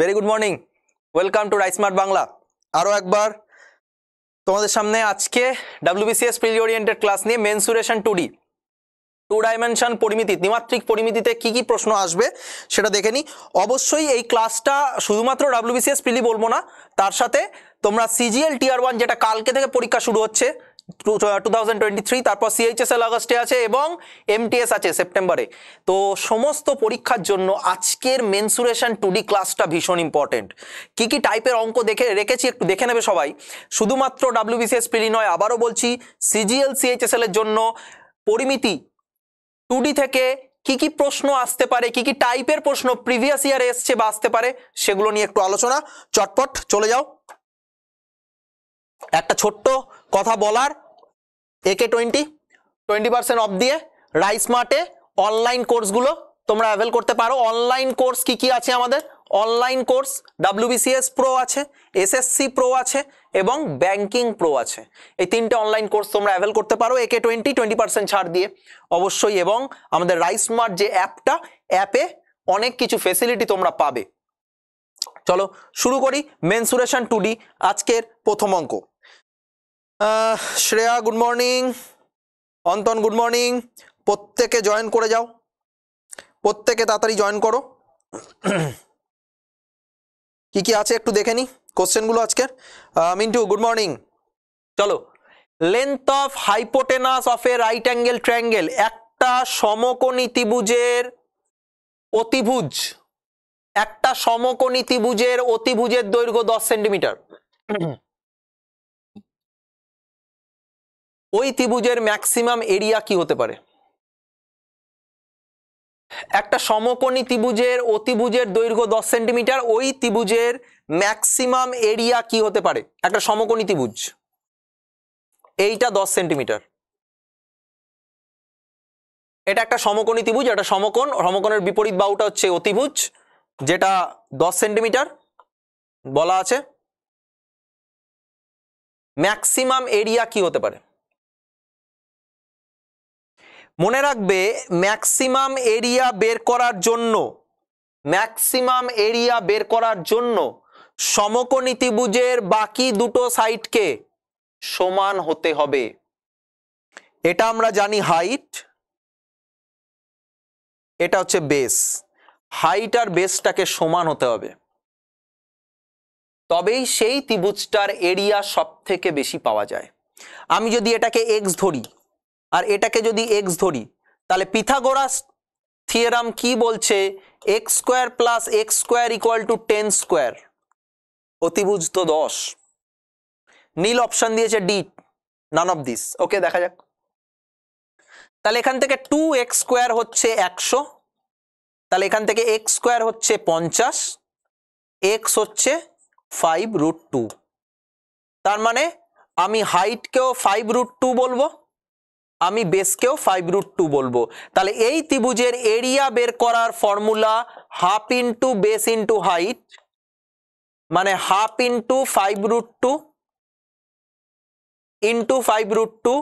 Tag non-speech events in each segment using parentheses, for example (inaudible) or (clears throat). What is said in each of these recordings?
very good morning welcome to Risemart Bangla আরও একবার তোমাদের সামনে আজকে ডাব্লিউবিসিএস প্রিলি ওরিয়েন্টেড ক্লাস নিয়ে mensuration two D two dimension পরিমিতি দ্বিমাত্রিক পরিমিতিতে কি কি প্রশ্ন আসবে সেটা দেখে নিই অবশ্যই এই ক্লাসটা শুধুমাত্র ডাব্লিউবিসিএস প্রিলি বলবো না তার সাথে তোমরা সিজিএল টিআর ওয়ান যেটা কালকে থেকে পরীক্ষা শুরু হচ্ছে টু থাউজেন্ড টোয়েন্টি থ্রি তারপর সিএইচএসএল আগস্টে আছে এবং এমটিএস আছে সেপ্টেম্বরে তো সমস্ত পরীক্ষার জন্য আজকের মেনসুরেশন টুডি ক্লাসটা ভীষণ ইম্পর্টেন্ট কি কি টাইপের অঙ্ক দেখে রেখেছি একটু দেখে নেবে সবাই শুধুমাত্র ডাব্লিউবিসিএস পিলি নয় আবারও বলছি সিজিএল সিএইচএসএল এর জন্য পরিমিতি টুডি থেকে কি কি প্রশ্ন আসতে পারে কি কি টাইপের প্রশ্ন প্রিভিয়াস ইয়ারে এসছে বা আসতে পারে সেগুলো নিয়ে একটু আলোচনা চটপট চলে যাও একটা ছোট্ট কথা বলার একে টোয়েন্টি টোয়েন্টি পার্সেন্ট অফ দিয়ে রাইস মার্টে অনলাইন কোর্সগুলো তোমরা অ্যাভেল করতে পারো অনলাইন কোর্স কি কি আছে আমাদের অনলাইন কোর্স ডাব্লিউবিসিএস প্রো আছে এসএসসি প্রো আছে এবং ব্যাংকিং প্রো আছে এই তিনটে অনলাইন কোর্স তোমরা অ্যাভেল করতে পারো একে টোয়েন্টি টোয়েন্টি পার্সেন্ট ছাড় দিয়ে অবশ্যই এবং আমাদের রাইসমার্ট যে অ্যাপটা অ্যাপে অনেক কিছু ফেসিলিটি তোমরা পাবে চলো শুরু করি মেনসুরেশন টু আজকের প্রথম অঙ্ক Shreya good morning Antan good morning প্রত্যেকে জয়েন করে যাও প্রত্যেকে তাড়াতাড়ি জয়েন করো (clears throat) কি কি আছে একটু দেখে নি কোশ্চেনগুলো আজকে মিন্টু গুড মর্নিং চলো length of hypotenuse of a right angle triangle একটা সমকোণী ত্রিভুজের অতিভুজ একটা সমকোণী ত্রিভুজের অতিভুজের দৈর্ঘ্য দশ সেন্টিমিটার ওই ত্রিভুজের ম্যাক্সিমাম এরিয়া কি হতে পারে একটা সমকোণী ত্রিভুজের অতিভুজের দৈর্ঘ্য দশ সেন্টিমিটার ওই ত্রিভুজের ম্যাক্সিমাম এরিয়া কি হতে পারে একটা সমকোণী ত্রিভুজ এইটা দশ সেন্টিমিটার এটা একটা সমকোণী ত্রিভুজ এটা সমকোণ সমকোণের বিপরীত বাউটা হচ্ছে অতিভুজ যেটা দশ সেন্টিমিটার বলা আছে ম্যাক্সিমাম এরিয়া কি হতে পারে মনে রাখবে ম্যাক্সিমাম এরিয়া বের করার জন্য ম্যাক্সিমাম এরিয়া বের করার জন্য সমকোণী ত্রিভুজের বাকি দুটো সাইডকে সমান হতে হবে এটা আমরা জানি হাইট এটা হচ্ছে বেস হাইট আর বেসটাকে সমান হতে হবে তবেই সেই ত্রিভুজটার এরিয়া সব থেকে বেশি পাওয়া যায় আমি যদি এটাকে এক্স ধরি আর এটাকে যদি এক্স ধরি তাহলে পিথাগোরাস থিয়েরাম কি বলছে X square plus X square equal to ten square অতিভুজ তো দশ নীল অপশন দিয়েছে D none of this okay দেখা যাক তাহলে এখান থেকে টু এক্স স্কোয়ার হচ্ছে একশো তাহলে এখান থেকে এক্স স্কোয়ার হচ্ছে পঞ্চাশ এক্স হচ্ছে ফাইভ রুট টু তার মানে আমি হাইটকেও ফাইভ রুট টু বলবো আমি বেসকেও ফাইভ রুট টু বলবো তাহলে এই ত্রিভুজের এরিয়া বের করার formula half into base into height মানে half into five root two into five root two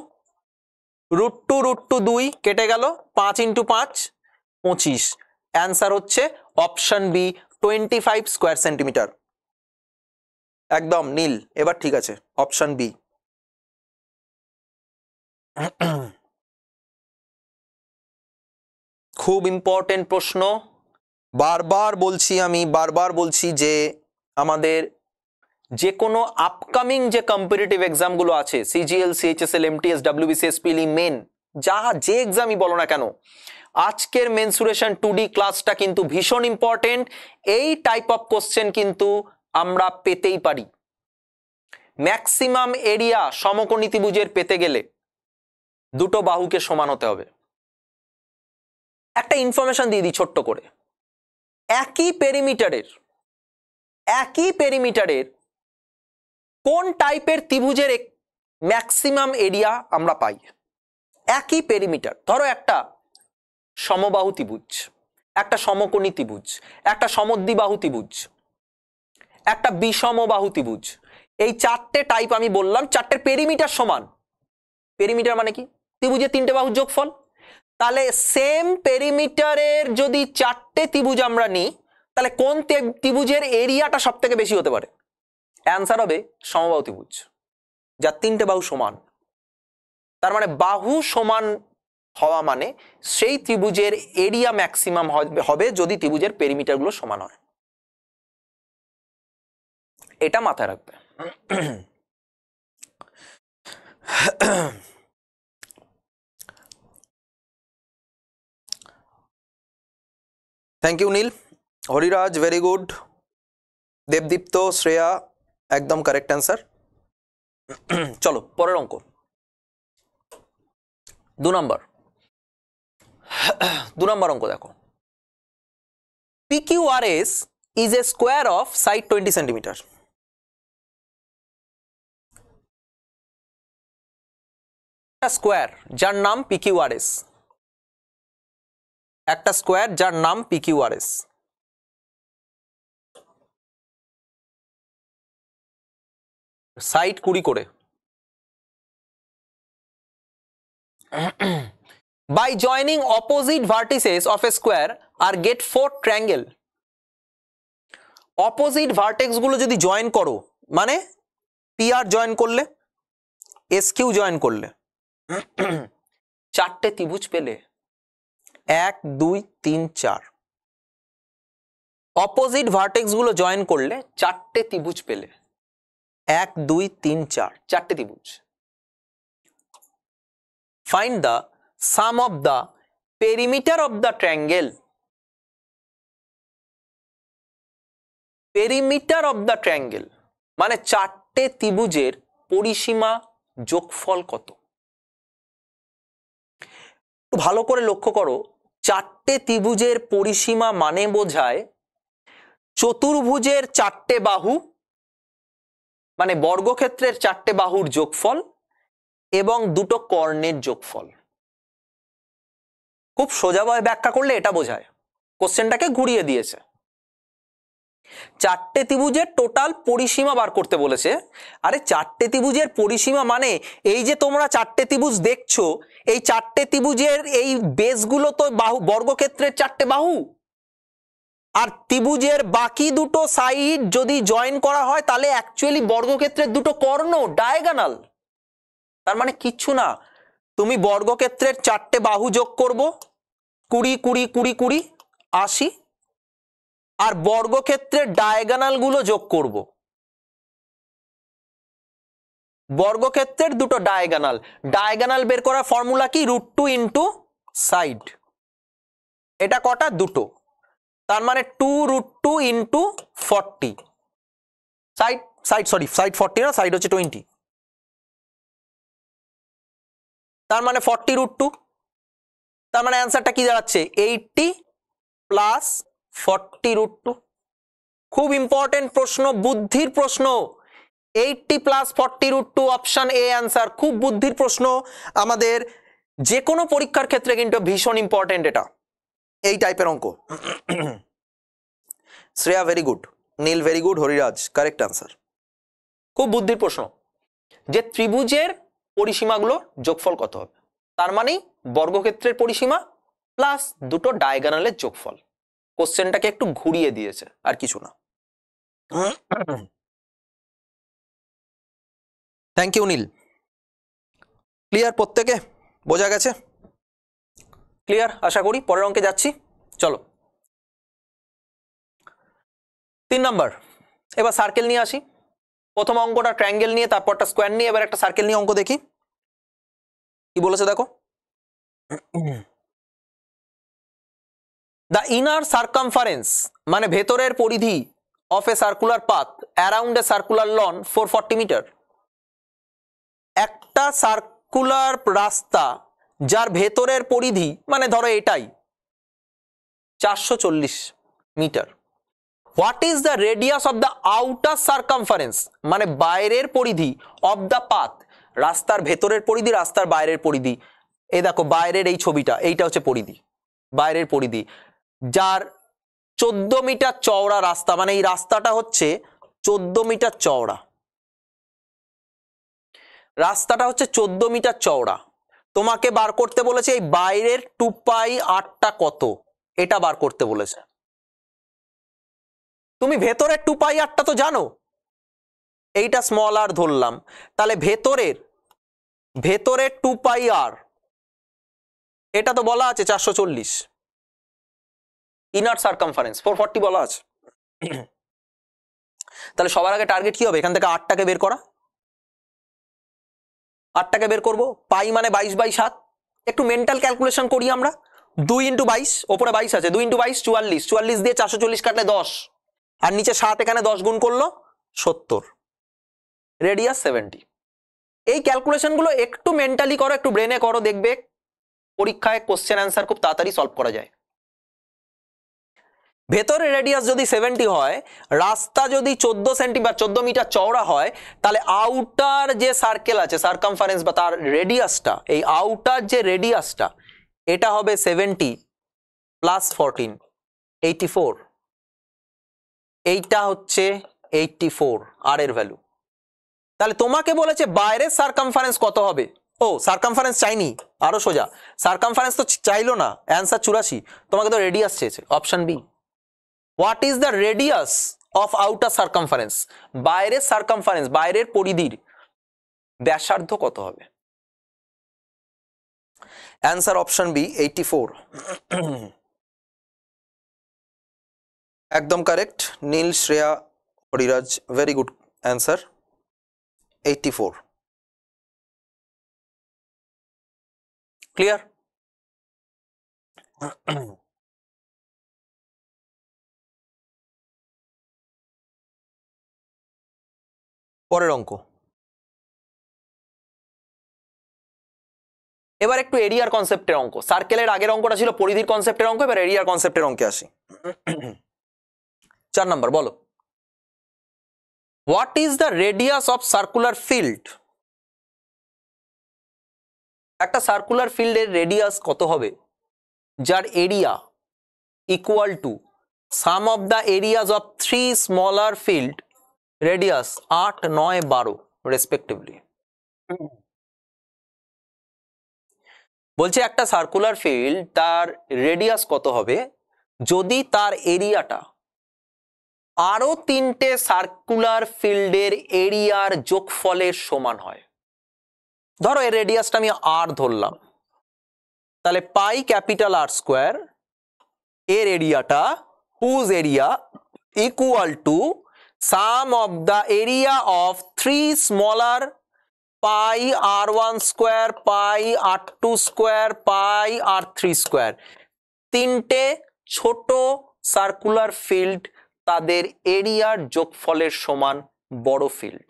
root two root two দুই কেটে গেল পাঁচ ইন্টু পাঁচ পঁচিশ অ্যান্সার হচ্ছে option B twenty five square centimetre একদম নীল এবার ঠিক আছে অপশন বি খুব ইম্পর্টেন্ট প্রশ্ন বারবার বলছি আমি বারবার বলছি যে আমাদের যে কোনো আপকামিং e, যে কম্পিটিটিভ এক্সামগুলো আছে CGL CHSL MTS WBCS preli main যা যে এক্সামই বলো না কেন আজকের মেনসুরেশন টু ডি ক্লাসটা কিন্তু ভীষণ ইম্পর্টেন্ট এই টাইপ অফ কোশ্চেন কিন্তু আমরা পেতেই পারি ম্যাক্সিমাম এরিয়া সমকোণী পেতে গেলে দুটো বাহুকে সমান হতে হবে একটা ইনফরমেশন দিয়ে দিই ছোট্ট করে একই পেরিমিটারের একই পেরিমিটারের কোন টাইপের ত্রিভুজের ম্যাক্সিমাম এরিয়া আমরা পাই একই পেরিমিটার ধরো একটা সমবাহু ত্রিভুজ একটা সমকোণী ত্রিভুজ একটা সমদ্বিবাহু ত্রিভুজ একটা বিষমবাহু ত্রিভুজ এই চারটে টাইপ আমি বললাম চারটে পেরিমিটার সমান পেরিমিটার মানে কি ত্রিভুজের তিনটে বাহু যোগফল তাহলে সেম পেরিমিটারের যদি চারটে ত্রিভুজ আমরা নিই তাহলে কোন ত্রিভুজের এরিয়াটা সব থেকে বেশি হতে পারে অ্যান্সার হবে সমবাহু ত্রিভুজ যার তিনটে বাহু সমান তার মানে বাহু সমান হওয়া মানে সেই ত্রিভুজের এরিয়া ম্যাক্সিমাম হবে যদি ত্রিভুজের পেরিমিটারগুলো সমান হয় এটা মাথায় রাখবে thank you Neel Hariraj very good Debdipta Shreya एकदम करेक्ट आंसर चलो पर अंक दो नम्बर दो नम्बर अंक देखो PQRS is a square of side 20 centimetre square जार नाम पिक्यू आर एस একটা স্কোয়ার যার নাম পিকিউআরএস সাইট কুড়ি করে by joining opposite vertices of a square আর get four triangle opposite vertex গুলো যদি জয়েন করো মানে পি আর জয়েন করলে এস কিউ জয়েন করলে চারটে ত্রিভুজ পেলে এক দুই তিন চার অপোজিট ভার্টেক্সগুলো জয়েন করলে চারটে ত্রিভুজ পেলে এক দুই তিন চার চারটে ত্রিভুজ find the sum of the perimeter of the triangle perimeter of the triangle মানে চারটে ত্রিভুজের পরিসীমা যোগফল কত ভালো করে লক্ষ্য করো চারটে ত্রিভুজের পরিসীমা মানে বোঝায় চতুর্ভুজের চারটে বাহু মানে বর্গক্ষেত্রের চারটে বাহুর যোগফল এবং দুটো কর্ণের যোগফল খুব সোজাভাবে ব্যাখ্যা করলে এটা বোঝায় কোশ্চেনটাকে ঘুরিয়ে দিয়েছে চারটে ত্রিভুজের টোটাল পরিসীমা বার করতে বলেছে আরে চারটে ত্রিভুজের পরিসীমা মানে এই যে তোমরা চারটে ত্রিভুজ দেখছো এই চারটে ত্রিভুজের এই বেসগুলো তো বাহু বর্গক্ষেত্রের চারটে বাহু আর ত্রিভুজের বাকি দুটো সাইড যদি জয়েন করা হয় তাহলে অ্যাকচুয়ালি বর্গক্ষেত্রের দুটো কর্ণ ডায়াগানাল তার মানে কিচ্ছু না তুমি বর্গক্ষেত্রের চারটে বাহু যোগ করবো কুড়ি কুড়ি কুড়ি কুড়ি আশি আর বর্গক্ষেত্রের গুলো যোগ করব বর্গক্ষেত্রের দুটো ডায়াগানাল ডায়াগানাল বের করার ফর্মুলা কি রুট টু ইন্টু সাইড এটা কটা দুটো তার মানে two root two into forty side side sorry side forty না সাইড হচ্ছে টোয়েন্টি তার মানে ফর্টি রুট টু তার মানে অ্যান্সারটা কি দাঁড়াচ্ছে eighty plus forty root two খুব ইম্পর্টেন্ট প্রশ্ন বুদ্ধির প্রশ্ন eighty plus forty root two option A answer খুব বুদ্ধির প্রশ্ন আমাদের যে কোনো পরীক্ষার ক্ষেত্রে কিন্তু ভীষণ ইম্পর্টেন্ট এটা এই টাইপের অঙ্ক (clears throat) Shreya very good Neel very good Hariraj correct answer খুব বুদ্ধির প্রশ্ন যে ত্রিভুজের পরিসীমাগুলো যোগফল কত হবে তার মানেই বর্গক্ষেত্রের পরিসীমা প্লাস দুটো ডায়গানালের যোগফল কোশ্চেনটাকে একটু ঘুরিয়ে দিয়েছে আর কিছু না থ্যাংক ইউ নীল ক্লিয়ার প্রত্যেকে বোঝা গেছে ক্লিয়ার আশা করি পরের অঙ্কে যাচ্ছি চলো তিন নাম্বার এবার সার্কেল নিয়ে আসি প্রথম অঙ্কটা ট্রাঙ্গেল নিয়ে তারপরটা স্কোয়ার নিয়ে এবার একটা সার্কেল নিয়ে অঙ্ক দেখি কি বলেছে দেখো দ্য ইনার সার্কামফারেন্স মানে ভেতরের পরিধি of a circular path around a circular lawn four forty metre একটা সার্কুলার রাস্তা যার ভেতরের পরিধি মানে ধরো এটাই চারশো চল্লিশ মিটার what is the radius of the outer circumference মানে বাইরের পরিধি অব দ্য পাথ রাস্তার ভেতরের পরিধি রাস্তার বাইরের পরিধি এ দেখো বাইরের এই ছবিটা এইটা হচ্ছে পরিধি বাইরের পরিধি যার চোদ্দ মিটার চওড়া রাস্তা মানে এই রাস্তাটা হচ্ছে চোদ্দ মিটার চওড়া রাস্তাটা হচ্ছে চোদ্দ মিটার চওড়া তোমাকে বার করতে বলেছে এই বাইরের টু পাই আটটা কত এটা বার করতে বলেছে তুমি ভেতরের টু পাই আটটা তো জানো এইটা স্মল আর ধরলাম তাহলে ভেতরের ভেতরের টু পাই আর এটা তো বলা আছে চারশো চল্লিশ ইনার সার্কামফারেন্স ফোর ফর্টি বলা আছে তাহলে সবার আগে টার্গেট কি হবে এখান থেকে আটটাকে বের করা আটটাকে বের করব পাই মানে বাইশ বাই সাত একটু মেন্টাল ক্যালকুলেশন করি আমরা দুই ইন্টু বাইশ ওপরে বাইশ আছে দুই ইন্টু বাইশ চুয়াল্লিশ চুয়াল্লিশ দিয়ে চারশো চল্লিশ কাটলে দশ আর নিচে সাত এখানে দশ গুণ করলো সত্তর রেডিয়াস সেভেন্টি এই ক্যালকুলেশনগুলো একটু মেন্টালি করো একটু ব্রেনে করো দেখবে পরীক্ষায় কোশ্চেন অ্যান্সার খুব তাড়াতাড়ি সলভ করা যায় ভেতরে রেডিয়াস যদি সেভেন্টি হয় রাস্তা যদি চোদ্দো সেন্টি বা চোদ্দো মিটার চওড়া হয় তাহলে আউটার যে সার্কেল আছে সার্কামফারেন্স বা তার রেডিয়াসটা এই আউটার যে রেডিয়াসটা এটা হবে seventy plus fourteen eighty four এইটা হচ্ছে এইটি ফোর আর এর ভ্যালু তাহলে তোমাকে বলেছে বাইরের সার্কামফারেন্স কত হবে ও সার্কামফারেন্স চাইনি আরও সোজা সার্কামফারেন্স তো চাইলো না অ্যান্সার চুরাশি তোমাকে তো রেডিয়াস চেয়েছে option B what is the radius of outer circumference বাইরের সার্কামফারেন্স বাইরের পরিধির ব্যাসার্ধ কত হবে answer option B eighty four একদম correct Neel Shreya Hariraj very good answer eighty four clear পরের অঙ্ক এবার একটু এরিয়ার কনসেপ্টের অঙ্ক সার্কেলের আগের অঙ্কটা ছিল পরিধির কনসেপ্টের অঙ্ক এবার এরিয়ার কনসেপ্টের অঙ্কে আসি চার নাম্বার বলো what is the radius of circular field একটা সার্কুলার ফিল্ডের রেডিয়াস কত হবে যার area equal to sum of the areas of three smaller field radius আট নয় বারো রেসপেক্টিভলি বলছে একটা সার্কুলার ফিল্ড তার রেডিয়াস কত হবে যদি তার এরিয়াটা আরও তিনটে সার্কুলার ফিল্ডের এরিয়ার যোগফলের সমান হয় ধরো এর রেডিয়াসটা আমি আর ধরলাম তাহলে পাই ক্যাপিটাল আর স্কোয়ার এর এরিয়াটা whose area equal to sum of area of three smaller pi R one square pi R two square pi R three square তিনটে ছোট সার্কুলার ফিল্ড তাদের এরিয়ার যোগফলের সমান বড় ফিল্ড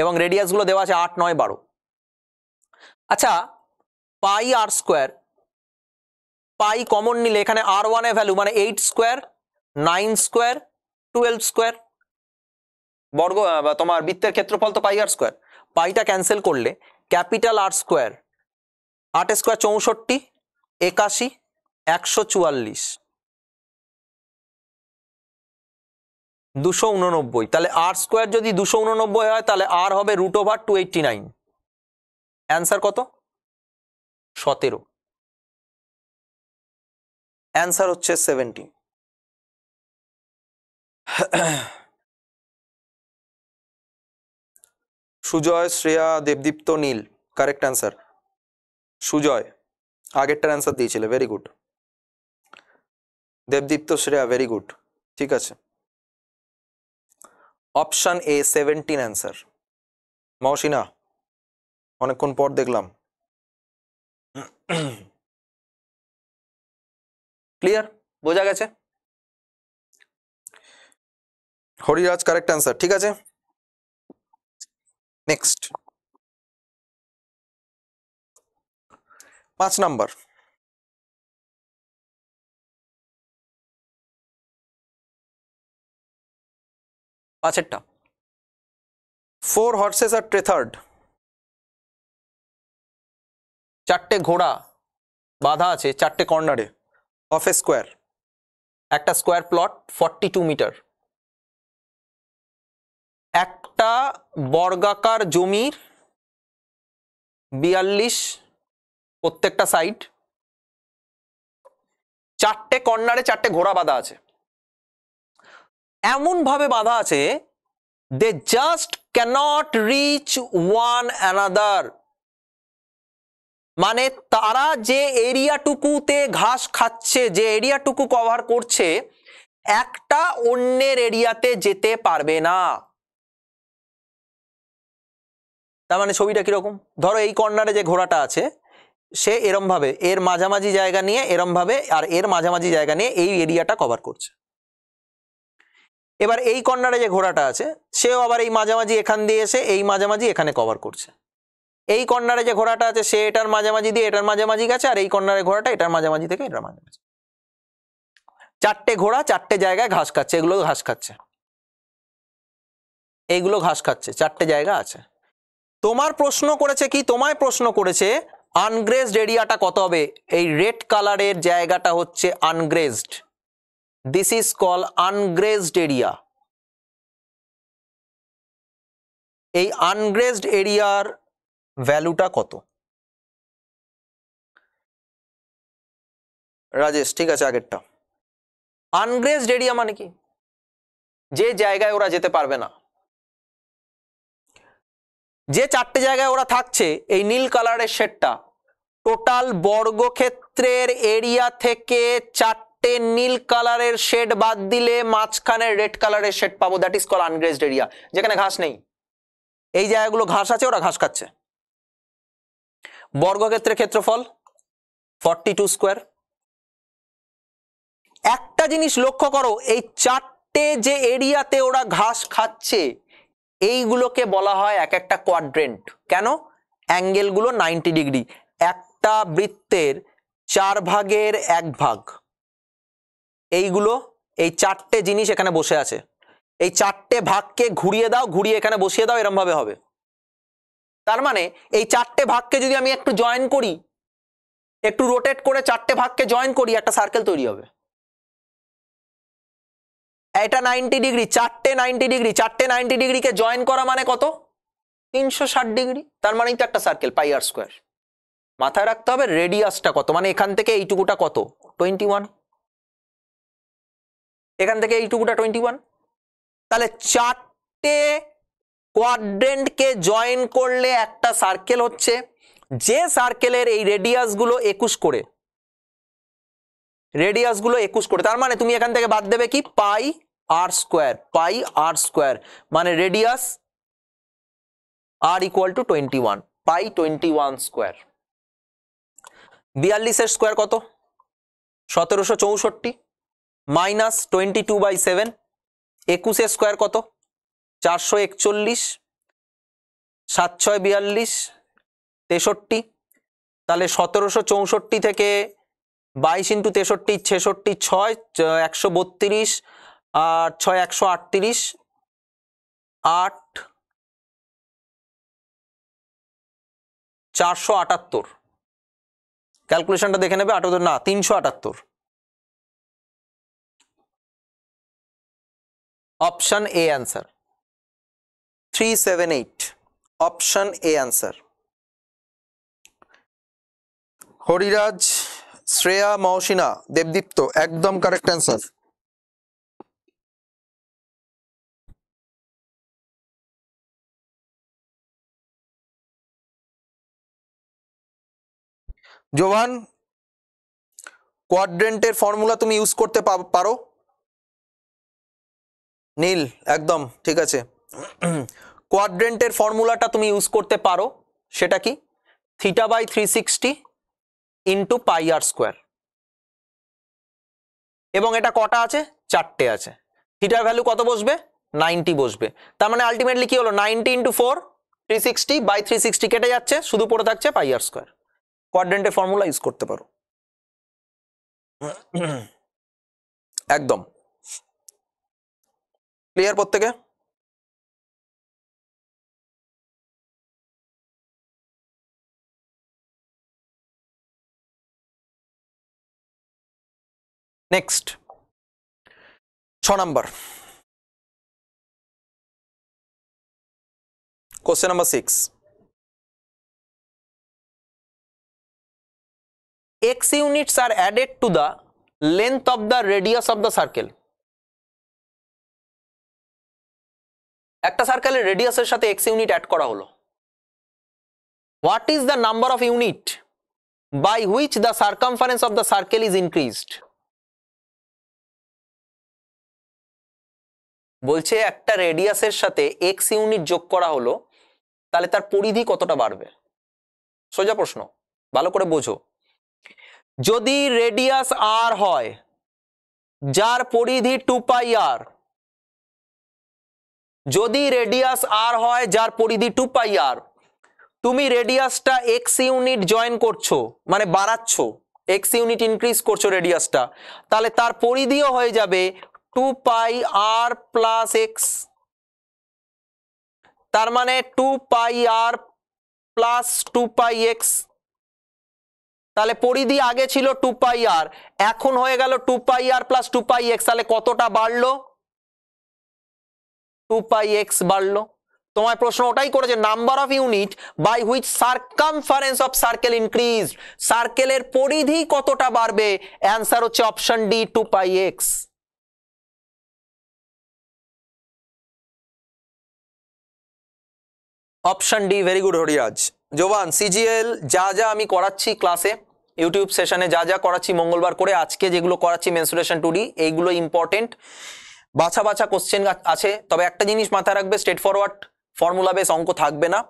এবং রেডিয়াসগুলো দেওয়া আছে আট নয় বারো আচ্ছা পাই আর স্কোয়ার পাই কমন নিলে এখানে আর ওয়ানে ভ্যালু মানে eight square nine square twelve square বর্গ তোমার বৃত্তের ক্ষেত্রফল তো পাই আর স্কোয়ার পাইটা ক্যান্সেল করলে ক্যাপিটাল আর স্কোয়ার আট স্কোয়ার চৌষট্টি একাশি একশো চুয়াল্লিশ দুশো উননব্বই তাহলে আর স্কোয়ার যদি দুশো উননব্বই হয় তাহলে আর হবে root over two eighty nine answer কত সতেরো অ্যান্সার হচ্ছে seventeen Sujoy Shreya Debdipta Neel correct answer Sujoy আগেরটার অ্যান্সার দিয়েছিলে very good Debdipta Shreya very good ঠিক আছে option A seventeen answer Mohsina অনেকক্ষণ পর দেখলাম ক্লিয়ার বোঝা গেছে হরিরাজ কারেক্ট অ্যান্সার ঠিক আছে নেক্সট পাঁচ নাম্বার পাঁচেরটা ফোর হর্সেস আর ট্রেথার্ড চারটে ঘোড়া বাধা আছে চারটে কর্নারে অফ এ স্কোয়ার একটা square plot forty two metre একটা বর্গাকার জমির বিয়াল্লিশ প্রত্যেকটা সাইড চারটে কর্নারে চারটে ঘোড়া বাঁধা আছে এমনভাবে বাঁধা আছে they just cannot reach one another মানে তারা যে এরিয়াটুকুতে ঘাস খাচ্ছে যে এরিয়াটুকু কভার করছে একটা অন্যের এরিয়াতে যেতে পারবে না তার মানে ছবিটা কীরকম ধরো এই কর্নারে যে ঘোড়াটা আছে সে এরমভাবে এর মাঝামাঝি জায়গা নিয়ে এরমভাবে আর এর মাঝামাঝি জায়গা নিয়ে এই এরিয়াটা কভার করছে এবার এই কর্নারে যে ঘোড়াটা আছে সেও আবার এই মাঝামাঝি এখান দিয়ে এসে এই মাঝামাঝি এখানে কভার করছে এই কর্নারে যে ঘোড়াটা আছে সে এটার মাঝামাঝি দিয়ে এটার মাঝামাঝি গেছে আর এই কর্নারে ঘোড়াটা এটার মাঝামাঝি থেকে এটার মাঝামাঝি চারটে ঘোড়া চারটে জায়গায় ঘাস খাচ্ছে এগুলো ঘাস খাচ্ছে এইগুলো ঘাস খাচ্ছে চারটে জায়গা আছে তোমার প্রশ্ন করেছে কি তোমায় প্রশ্ন করেছে আনগ্রেজড এরিয়াটা কত হবে এই রেড কালারের জায়গাটা হচ্ছে ungrazed this is call ungrazed area এই আনগ্রেজড এরিয়ার ভ্যালুটা কত রাজেশ ঠিক আছে আগেরটা আনগ্রেজড এরিয়া মানে কি যে জায়গায় ওরা যেতে পারবে না যে চারটে জায়গায় ওরা থাকছে এই নীল কালারের শেডটা টোটাল বর্গক্ষেত্রের এরিয়া থেকে চারটে নীল কালারের শেড বাদ দিলে মাঝখানে রেড কালারের শেড পাবো that is call ungrassed area যেখানে ঘাস নেই এই জায়গাগুলো ঘাস আছে ওরা ঘাস খাচ্ছে বর্গক্ষেত্রের ক্ষেত্রফল ফর্টি টু স্কোয়ার একটা জিনিস লক্ষ্য করো এই চারটে যে এরিয়াতে ওরা ঘাস খাচ্ছে এইগুলোকে বলা হয় এক একটা কোয়াড্রেন্ট কেন অ্যাঙ্গেলগুলো নাইনটি ডিগ্রি একটা বৃত্তের চার ভাগের এক ভাগ এইগুলো এই চারটে জিনিস এখানে বসে আছে এই চারটে ভাগকে ঘুরিয়ে দাও ঘুরিয়ে এখানে বসিয়ে দাও এরমভাবে হবে তার মানে এই চারটে ভাগকে যদি আমি একটু জয়েন করি একটু রোটেট করে চারটে ভাগকে জয়েন করি একটা সার্কেল তৈরি হবে এটা নাইনটি ডিগ্রি চারটে নাইনটি ডিগ্রি চারটে নাইনটি ডিগ্রিকে জয়েন করা মানে কত তিনশো ষাট ডিগ্রি তার মানেই তো একটা সার্কেল পাই আর স্কোয়ার মাথায় রাখতে হবে রেডিয়াসটা কত মানে এখান থেকে এইটুকুটা কত টোয়েন্টি ওয়ান এখান থেকে এইটুকুটা টোয়েন্টি ওয়ান তাহলে চারটে কোয়াড্রেন্টকে জয়েন করলে একটা সার্কেল হচ্ছে যে সার্কেলের এই রেডিয়াসগুলো একুশ করে রেডিয়াসগুলো একুশ করে তার মানে তুমি এখান থেকে বাদ দেবে কি পাই আর স্কোয়ার পাই আর স্কোয়ার মানে radius r equal to twenty one pi twenty one square বিয়াল্লিশের স্কোয়ার কত সতেরোশো চৌষট্টি minus twenty two by seven একুশের স্কোয়ার কত চারশো একচল্লিশ সাত ছয় বিয়াল্লিশ তেষট্টি তাহলে সতেরোশো চৌষট্টি থেকে বাইশ ইন্টু তেষট্টি ছেষট্টি ছয় একশো বত্রিশ আর ছয় একশো আটত্রিশ আট চারশো আটাত্তর ক্যালকুলেশনটা দেখে নেবে আটাত্তর না তিনশো আটাত্তর option A answer three seven eight option A answer Hariraj Shreya Mousina Debdipta একদম কারেক্ট অ্যান্সার জোভান কোয়াড্রেন্টের ফর্মুলা তুমি ইউজ করতে পারো নীল একদম ঠিক আছে কোয়াড্রেন্টের (clears throat) ফর্মুলাটা তুমি ইউজ করতে পারো সেটা কি theta by three sixty into pi R square এবং এটা কটা আছে চারটে আছে থিটার ভ্যালু কত বসবে নাইনটি বসবে তার মানে আলটিমেটলি কি হলো ninety into four three sixty by three sixty কেটে যাচ্ছে শুধু পড়ে থাকছে পাই আর স্কোয়ার কোয়াড্রেন্টের ফর্মুলা ইউজ করতে পারো একদম ক্লিয়ার প্রত্যেকে নেক্সট ছ number question number six x units are added to the length of the radius of the circle একটা সার্কেলের রেডিয়াসের সাথে x ইউনিট অ্যাড করা হলো what is the number of unit by which the circumference of the circle is increased বলছে একটা রেডিয়াসের সাথে x unit যোগ করা হলো তাহলে তার পরিধি কতটা বাড়বে সোজা প্রশ্ন ভালো করে বোঝো যদি রেডিয়াস আর হয় যার পরিধি টু পাই আর যদি রেডিয়াস আর হয় যার পরিধি টু পাই আর তুমি রেডিয়াসটা এক্স ইউনিট জয়েন করছো মানে বাড়াচ্ছ এক্স ইউনিট ইনক্রিজ করছো রেডিয়াসটা তাহলে তার পরিধিও হয়ে যাবে two pi r plus x তার মানে two pi r plus two pi x তাহলে পরিধি আগে ছিল টু পাই আর এখন হয়ে গেল two pi r plus two pi x তাহলে কতটা বাড়লো টু পাই এক্স বাড়লো তোমায় প্রশ্ন ওটাই করেছে number of unit by which circumference of circle increase সার্কেলের পরিধি কতটা বাড়বে অ্যান্সার হচ্ছে option D two pi x option D very good Hariraj Joban CGL যা যা আমি করাচ্ছি ক্লাসে ইউটিউব সেশনে যা যা করাচ্ছি মঙ্গলবার করে আজকে যেগুলো করাচ্ছি মেন্সুরেশন টুডি এইগুলো ইম্পর্টেন্ট বাছা বাছা কোশ্চেন আছে তবে একটা জিনিস মাথায় রাখবে স্টেট ফরওয়ার্ড ফর্মুলা বেস অঙ্ক থাকবে না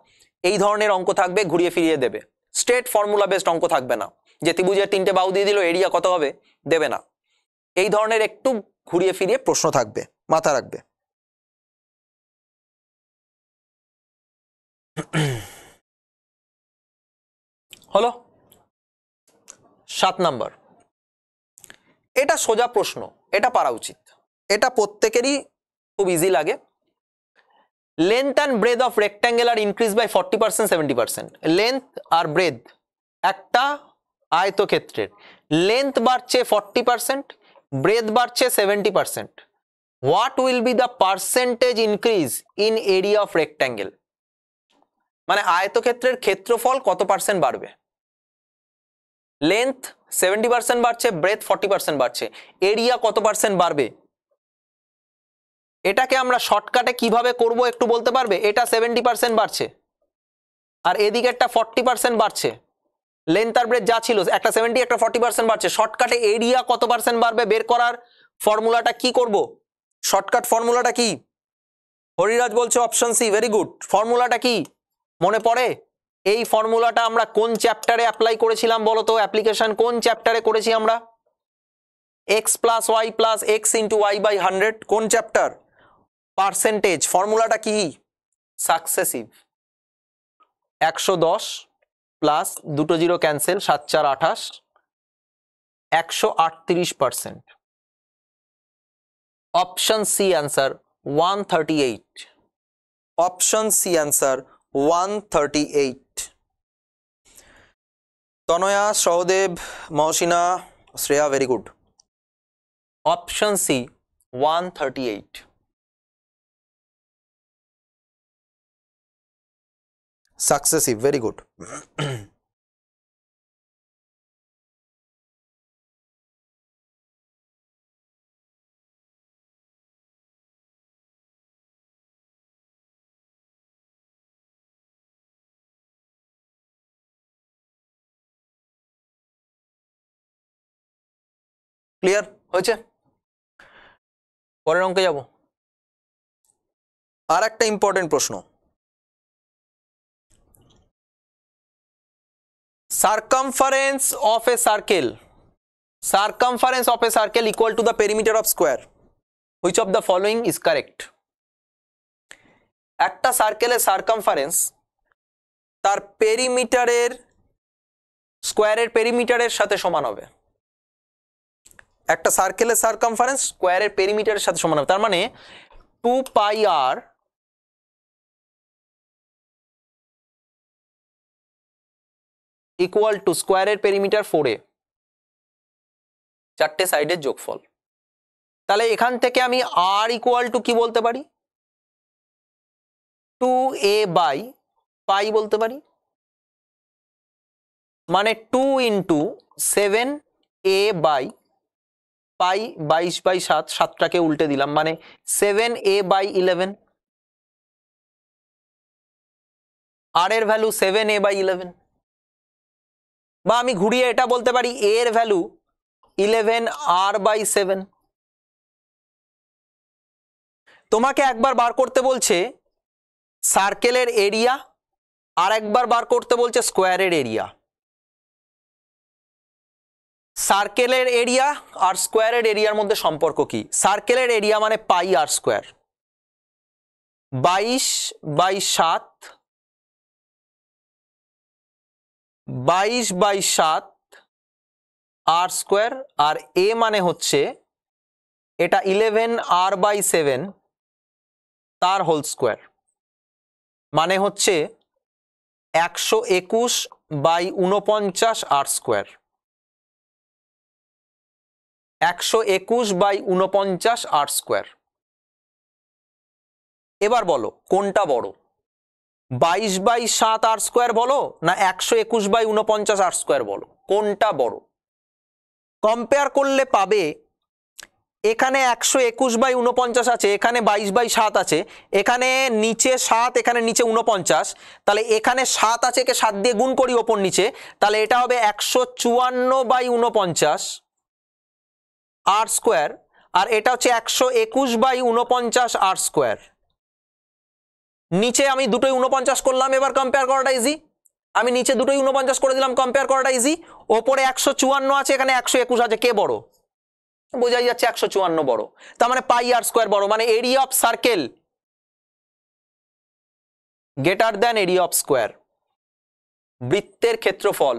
এই ধরনের অঙ্ক থাকবে ঘুরিয়ে ফিরিয়ে দেবে স্টেট ফর্মুলা বেসড অঙ্ক থাকবে না যে ত্রিভুজের তিনটে বাউ দিয়ে দিল এরিয়া কত হবে দেবে না এই ধরনের একটু ঘুরিয়ে ফিরিয়ে প্রশ্ন থাকবে মাথা রাখবে হলো সাত নাম্বার এটা সোজা প্রশ্ন এটা পারা উচিত এটা প্রত্যেকেরই খুব ইজি লাগে length and breadth of rectangle are increase by forty percent seventy percent length আর ব্রেথ একটা আয়তক্ষেত্রের লেন্থ বাড়ছে ফর্টি পার্সেন্ট ব্রেথ বাড়ছে seventy percent what will be the percentage increase in area of rectangle মানে আয়তক্ষেত্রের ক্ষেত্রফল কত পার্সেন্ট বাড়বে লেন্থ সেভেন্টি পার্সেন্ট বাড়ছে ব্রেথ ফর্টি পার্সেন্ট বাড়ছে এরিয়া কত পার্সেন্ট বাড়বে এটাকে আমরা শর্টকাটে কিভাবে করব একটু বলতে পারবে এটা সেভেন্টি পার্সেন্ট বাড়ছে আর এদিকেরটা ফর্টি পার্সেন্ট বাড়ছে লেন্থ আর ব্রেথ যা ছিল একটা সেভেন্টি একটা ফর্টি পার্সেন্ট বাড়ছে শর্টকাটে এরিয়া কত পার্সেন্ট বাড়বে বের করার ফর্মুলাটা কি করব শর্টকাট ফর্মুলাটা কি হরিরাজ বলছে অপশন সি ভেরি গুড ফর্মুলাটা কি মনে পড়ে এই ফর্মুলাটা আমরা কোন চ্যাপ্টারে অ্যাপ্লাই করেছিলাম বলতো অ্যাপ্লিকেশন কোন চ্যাপ্টারে করেছি আমরা x plus y plus x into y by hundred কোন চ্যাপ্টার পার্সেন্টেজ ফর্মুলাটা কি সাকসেসিভ একশো দশ প্লাস দুটো জিরো ক্যান্সেল সাত চার আঠাশ একশো আটত্রিশ percent option C answer one thirty eight option C answer one thirty eight Tanaya Sahdev Mousina Shreya very good option C 138 successive very good clear হয়েছে পরের অঙ্কে যাব আর একটা ইম্পর্টেন্ট প্রশ্ন circumference of a circle circumference of a circle equal to the perimeter of square which of the following is correct একটা সার্কেলের circumference তার পেরিমিটারের স্কোয়ারের পেরিমিটারের সাথে সমান হবে একটা সার্কেলের সার্কামফারেন্স স্কোয়ারের পেরিমিটারের সাথে সমান হবে তার মানে two pi r equal to স্কোয়ারের পেরিমিটার ফোর এ চারটে সাইডের যোগফল তাহলে এখান থেকে আমি আর ইকুয়াল টু কি বলতে পারি টু এ বাই পাই বলতে পারি মানে two into seven a by pi বাইশ বাই সাত সাতটাকে উল্টে দিলাম মানে seven a by eleven r এর value seven a by eleven বা আমি ঘুরিয়ে এটা বলতে পারি এ এর value eleven r by seven তোমাকে একবার বার করতে বলছে সার্কেলের এরিয়া আর একবার বার করতে বলছে স্কোয়ারের এরিয়া সার্কেলের এরিয়া আর স্কোয়ারের এরিয়ার মধ্যে সম্পর্ক কি সার্কেলের এরিয়া মানে পাই আর স্কোয়ার বাইশ বাই সাত বাইশ বাই সাত আর স্কোয়ার আর এ মানে হচ্ছে এটা ইলেভেন আর বাই সেভেন তার হোল স্কোয়ার মানে হচ্ছে একশো একুশ বাই উনপঞ্চাশ আর স্কোয়ার একশো একুশ বাই উনপঞ্চাশ আর স্কোয়ার এবার বলো কোনটা বড় বাইশ বাই সাত আর স্কোয়ার বলো না একশো একুশ বাই উনপঞ্চাশ আর স্কোয়ার বলো কোনটা বড় কম্পেয়ার করলে পাবে এখানে একশো একুশ বাই উনপঞ্চাশ আছে এখানে বাইশ বাই সাত আছে এখানে নিচে সাত এখানে নিচে উনপঞ্চাশ তাহলে এখানে সাত আছে একে সাত দিয়ে গুণ করি ওপর নিচে তাহলে এটা হবে একশো চুয়ান্ন বাই উনপঞ্চাশ আর স্কোয়ার আর এটা হচ্ছে একশো একুশ বাই উনপঞ্চাশ আর স্কোয়ার নিচে আমি দুটোই উনপঞ্চাশ করলাম এবার কম্পেয়ার করাটা ইজি আমি নিচে দুটোই উনপঞ্চাশ করে দিলাম কম্পেয়ার করাটা ইজি ওপরে একশো চুয়ান্ন আছে এখানে একশো একুশ আছে কে বড় বোঝাই যাচ্ছে একশো চুয়ান্ন বড় তার মানে পাই আর স্কোয়ার বড় মানে area of circle greater than area of square বৃত্তের ক্ষেত্রফল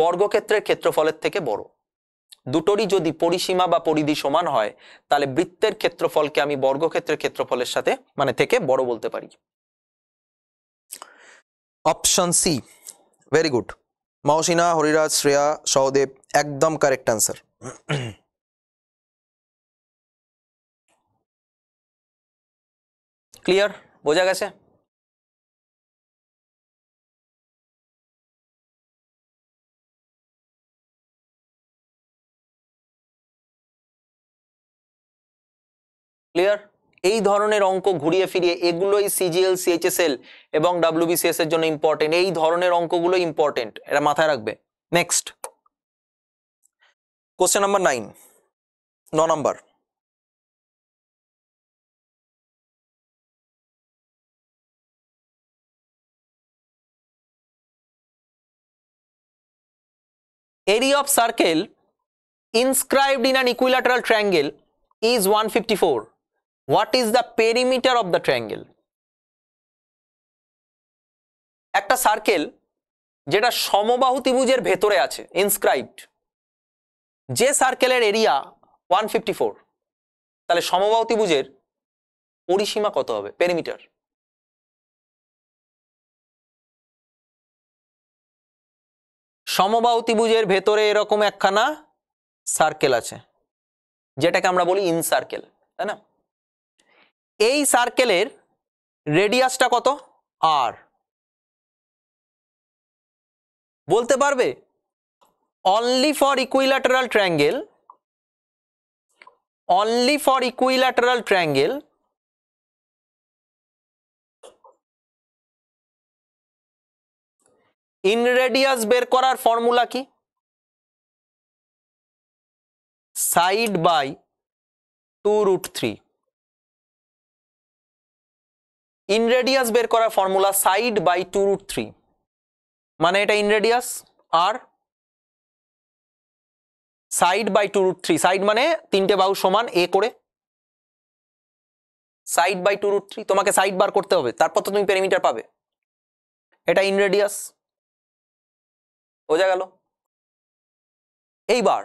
বর্গক্ষেত্রের ক্ষেত্রফলের থেকে বড় দুটোরই যদি পরিসীমা বা পরিধি সমান হয় তাহলে বৃত্তের ক্ষেত্রফলকে আমি বর্গক্ষেত্রের ক্ষেত্রফলের সাথে মানে থেকে বড় বলতে পারি option C very good Mohsina Hariraj Shreya Sahdev একদম কারেক্ট আনসার ক্লিয়ার বোঝা গেছে ক্লিয়ার এই ধরনের অঙ্ক ঘুরিয়ে ফিরিয়ে এগুলোই সিজিএল সিএইচএসএল এবং ডাব্লিউবিসিএস এর জন্য ইম্পর্টেন্ট এই ধরনের অঙ্কগুলো ইম্পর্টেন্ট এটা মাথায় রাখবে নেক্সট কোশ্চেন নাম্বার নাইন ন number circle inscribed in an equilateral triangle is one fifty four what is the perimeter of the triangle একটা সার্কেল যেটা সমবাহু ত্রিভুজের ভেতরে আছে ইনস্ক্রাইবড যে সার্কেলের এরিয়া ওয়ান ফিফটি ফোর তাহলে সমবাহু ত্রিভুজের পরিসীমা কত হবে পেরিমিটার সমবাহু ত্রিভুজের ভেতরে এরকম একখানা সার্কেল আছে যেটাকে আমরা বলি ইন সার্কেল তাই না এই সার্কেলের রেডিয়াসটা কত আর বলতে পারবে only for equilateral triangle only for equilateral triangle in radius বের করার ফর্মুলা কি side by two root three inradius বের করার formula side by two root three মানে এটা inradius r side by two root three side মানে তিনটে বাহু সমান এ করে side by two root three তোমাকে সাইড বার করতে হবে তারপর তো তুমি প্যারিমিটার পাবে এটা ইনরেডিয়াস বোঝা গেল এইবার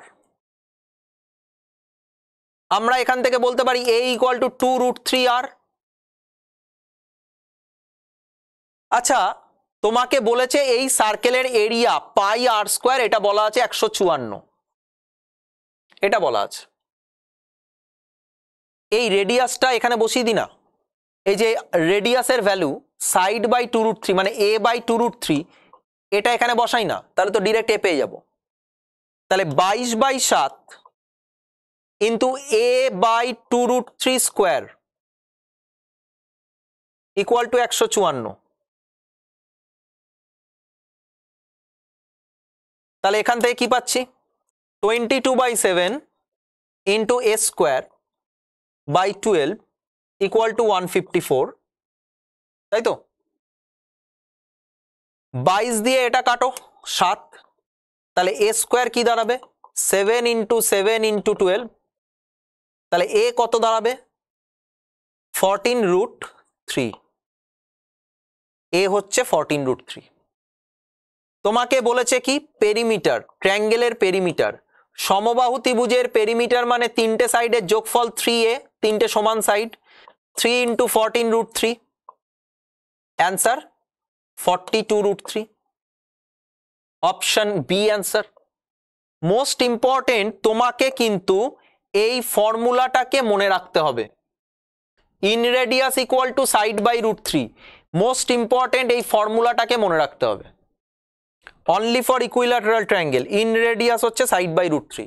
আমরা এখান থেকে বলতে পারি a equal to two root three r আচ্ছা তোমাকে বলেছে এই সার্কেলের এরিয়া পাই আর স্কোয়ার এটা বলা আছে একশো চুয়ান্ন এটা বলা আছে এই রেডিয়াসটা এখানে বসিয়ে দি না এই যে রেডিয়াসের value side by two root three মানে a by two root three এটা এখানে বসাই না তাহলে তো ডিরেক্ট এ পেয়ে যাব তাহলে বাইশ বাই সাত into a by two root three square equal to একশো চুয়ান্ন তাহলে এখান থেকে কি পাচ্ছি twenty two by seven into a square by twelve equal to one fifty four তাই তো বাইশ দিয়ে এটা কাটো সাত তাহলে এ স্কোয়ার কি দাঁড়াবে seven into seven into twelve তাহলে এ কত দাঁড়াবে ফরটিন রুট থ্রি এ হচ্ছে ফরটিন রুট থ্রি তোমাকে বলেছে কি পেরিমিটার ট্র্যাঙ্গেলের পেরিমিটার সমবাহু ত্রিভুজের পেরিমিটার মানে তিনটে সাইডের যোগফল থ্রি এ তিনটে সমান side three into fourteen root three answer forty two root three option B answer most important তোমাকে কিন্তু এই ফর্মুলাটাকে মনে রাখতে হবে in radius equal to side by root three most important এই ফর্মুলাটাকে মনে রাখতে হবে only for equilateral triangle in radius হচ্ছে side by root three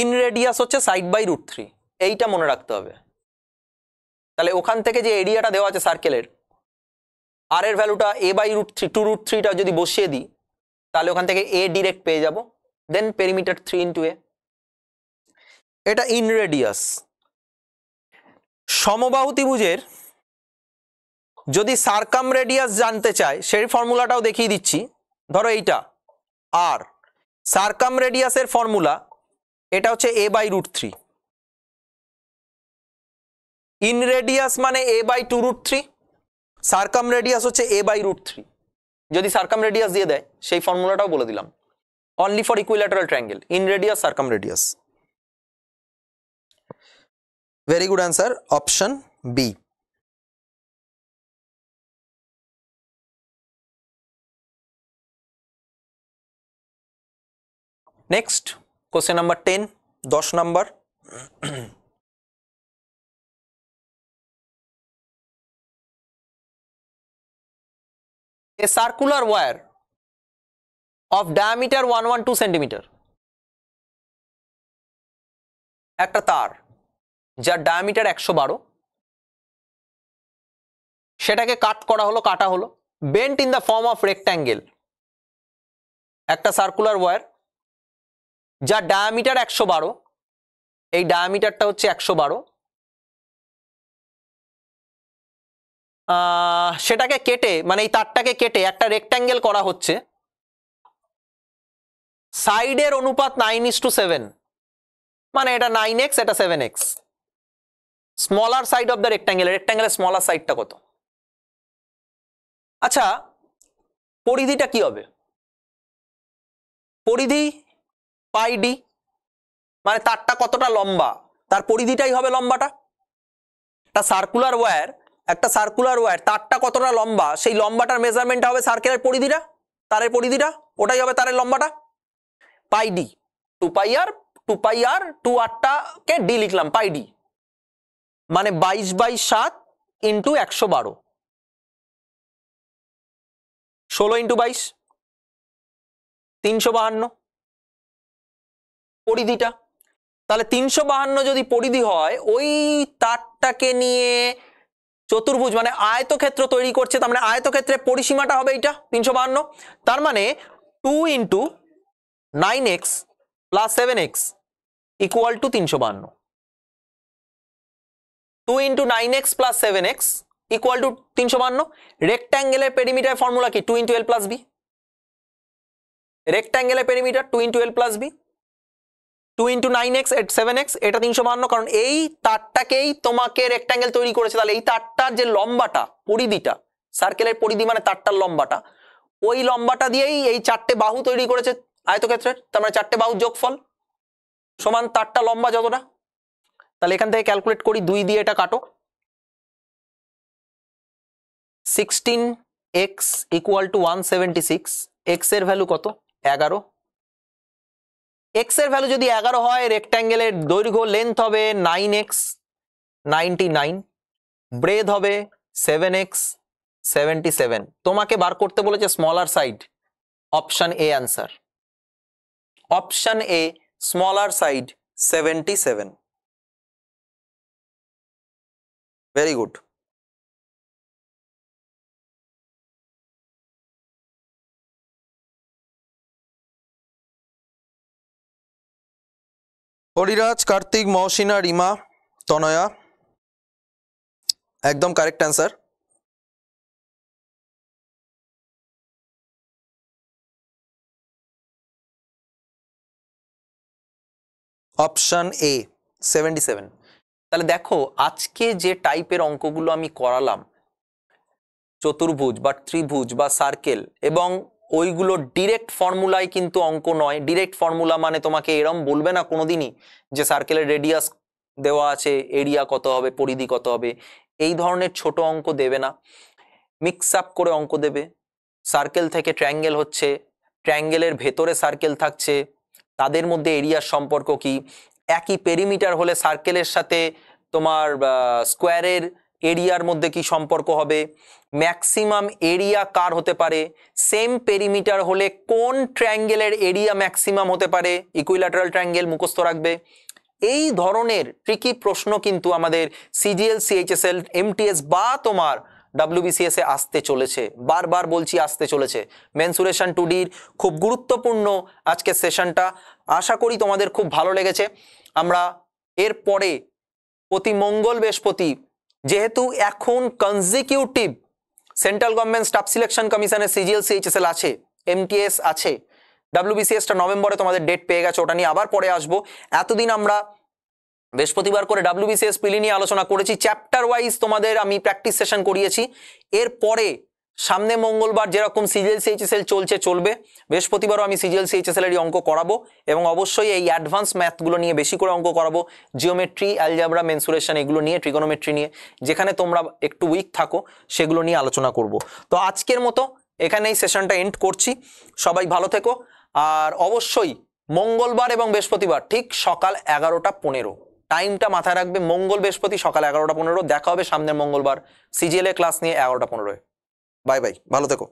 in radius হচ্ছে সাইড বাই রুট থ্রি এইটা মনে রাখতে হবে তাহলে ওখান থেকে যে এরিয়াটা দেওয়া আছে সার্কেলের আর এর ভ্যালুটা a by root three two root থ্রিটা যদি বসিয়ে দিই তাহলে ওখান থেকে এ ডিরেক্ট পেয়ে যাব then perimeter three into a এটা ইন রেডিয়াস সমবাহু ত্রিভুজের যদি সার্কাম রেডিয়াস জানতে চায় সেই ফর্মুলাটাও দেখিয়ে দিচ্ছি ধরো এইটা আর সার্কাম রেডিয়াসের ফর্মুলা এটা হচ্ছে a by root three in radius মানে a by two root three circum radius হচ্ছে এ বাই রুট থ্রি যদি সার্কাম রেডিয়াস দিয়ে দেয় সেই ফর্মুলাটাও বলে দিলাম only for equilateral triangle in radius circum radius very good answer option B next question number ten দশ number a of diameter one one two centimeter একটা তার যার ডায়ামিটার একশো বারো সেটাকে কাট করা হলো কাটা হলো bent in the form of rectangle একটা সার্কুলার ওয়্যার যার ডায়ামিটার একশো বারো এই ডায়ামিটারটা হচ্ছে একশো বারো সেটাকে কেটে মানে এই তারটাকে কেটে একটা রেক্ট্যাঙ্গেল করা হচ্ছে সাইডের অনুপাত নাইন ইস টু সেভেন মানে এটা নাইন এক্স এটা seven x smaller side of the rectangle রেক্ট্যাঙ্গেলের স্মলার সাইডটা কত আচ্ছা পরিধিটা কি হবে পরিধি পাই ডি মানে তারটা কতটা লম্বা তার পরিধিটাই হবে লম্বাটা একটা সার্কুলার ওয়্যার একটা সার্কুলার ওয়্যার তারটা কতটা লম্বা সেই লম্বাটার মেজারমেন্টটা হবে সার্কেলের পরিধিটা তারের পরিধিটা ওটাই হবে তারের লম্বাটা পাই ডি টু পাই আর টু পাই আর টু আটটাকে ডি লিখলাম পাই ডি মানে বাইশ বাই সাত ইন্টু একশো বারো ষোলো ইন্টু বাইশ তিনশো বাহান্ন পরিধিটা তাহলে তিনশো বাহান্ন যদি পরিধি হয় ওই তারটাকে নিয়ে চতুর্ভুজ মানে আয়তক্ষেত্র তৈরি করছে তার মানে আয়তক্ষেত্রের পরিসীমাটা হবে এইটা তিনশো বাহান্ন তার মানে two into nine x plus seven x equal to তিনশো বাহান্ন two into nine x plus seven x equal to তিনশো বাহান্ন রেক্ট্যাঙ্গেলের পেরিমিটার ফর্মুলা কি two into L plus B রেক্ট্যাঙ্গেলের perimeter two into L plus B two into nine x এট seven x এটা তিনশো বান্ন কারণ এই তারটাকেই তোমাকে রেক্টাঙ্গেল তৈরি করেছে তাহলে এই তারটার যে লম্বাটা পরিধিটা সার্কেলের পরিধি মানে তারটার লম্বাটা ওই লম্বাটা দিয়েই এই চারটে বাহু তৈরি করেছে আয়তক্ষেত্রের তার মানে চারটে বাহু যোগফল সমান তারটা লম্বা যতটা তাহলে এখান থেকে ক্যালকুলেট করি দুই দিয়ে এটা কাটো sixteen x equal to one seventy six এক্সের ভ্যালু কত এগারো এক্স এর ভ্যালু যদি এগারো হয় রেক্ট্যাঙ্গেলের দৈর্ঘ্য লেন্থ হবে nine x ninety nine breadth হবে সেভেন এক্স সেভেন্টি সেভেন তোমাকে বার করতে বলেছে smaller side option A answer option A smaller side seventy seven very good Hariraj Kartik Mohsina Rima Tanaya একদম correct answer option A seventy seven তাহলে দেখো আজকে যে টাইপের অঙ্কগুলো আমি করালাম চতুর্ভুজ বা ত্রিভুজ বা সার্কেল এবং ওইগুলো ডিরেক্ট ফর্মুলায় কিন্তু অঙ্ক নয় ডিরেক্ট ফর্মুলা মানে তোমাকে এরম বলবে না কোনো দিনই যে সার্কেলের রেডিয়াস দেওয়া আছে এরিয়া কত হবে পরিধি কত হবে এই ধরনের ছোট অঙ্ক দেবে না মিক্স আপ করে অঙ্ক দেবে সার্কেল থেকে ট্র্যাঙ্গেল হচ্ছে ট্র্যাঙ্গেলের ভেতরে সার্কেল থাকছে তাদের মধ্যে এরিয়ার সম্পর্ক কি একই পেরিমিটার হলে সার্কেলের সাথে তোমার স্কোয়ারের এরিয়ার মধ্যে কি সম্পর্ক হবে ম্যাক্সিমাম এরিয়া কার হতে পারে সেম পেরিমিটার হলে কোন ট্র্যাঙ্গেলের এরিয়া ম্যাক্সিমাম হতে পারে ইকুইল্যাটারাল ট্রাঙ্গেল মুখস্থ রাখবে এই ধরনের ট্রিকি প্রশ্ন কিন্তু আমাদের সিজিএল সিএইচএসএল এমটিএস বা তোমার ডাব্লিউবিসিএস আসতে চলেছে বারবার বলছি আসতে চলেছে মেনসুরেশন টুডির খুব গুরুত্বপূর্ণ আজকের সেশনটা আশা করি তোমাদের খুব ভালো লেগেছে আমরা এরপরে প্রতি মঙ্গল বৃহস্পতি যেহেতু এখন consecutive central government staff selection কমিশনের সিজিএল সিএইচএসএল আছে এমটিএস আছে ডাব্লিউবিসিএসটা নভেম্বরে তোমাদের ডেট পেয়ে গেছে ওটা নিয়ে আবার পরে আসবো এতদিন আমরা বৃহস্পতিবার করে ডাব্লিউবিসিএস পিলি নিয়ে আলোচনা করেছি চ্যাপ্টার ওয়াইজ তোমাদের আমি প্র্যাকটিস সেশন করিয়েছি এরপরে সামনে মঙ্গলবার যেরকম সিজিএল সিএইচএসএল চলছে চলবে বৃহস্পতিবারও আমি সিজিএল সিএইচএসএল এরই অঙ্ক করাবো এবং অবশ্যই এই অ্যাডভান্স ম্যাথগুলো নিয়ে বেশি করে অঙ্ক করাবো জিওমেট্রি অ্যালজাবরা মেনসুরেশন এগুলো নিয়ে ট্রিগোনোমেট্রি নিয়ে যেখানে তোমরা একটু উইক থাকো সেগুলো নিয়ে আলোচনা করব তো আজকের মতো এখানে এই সেশনটা এন্ড করছি সবাই ভালো থেকো আর অবশ্যই মঙ্গলবার এবং বৃহস্পতিবার ঠিক সকাল এগারোটা পনেরো টাইমটা মাথায় রাখবে মঙ্গল বৃহস্পতি সকাল এগারোটা পনেরো দেখা হবে সামনের মঙ্গলবার সিজিএল ক্লাস নিয়ে এগারোটা পনেরোয় বাই বাই ভালো থেকো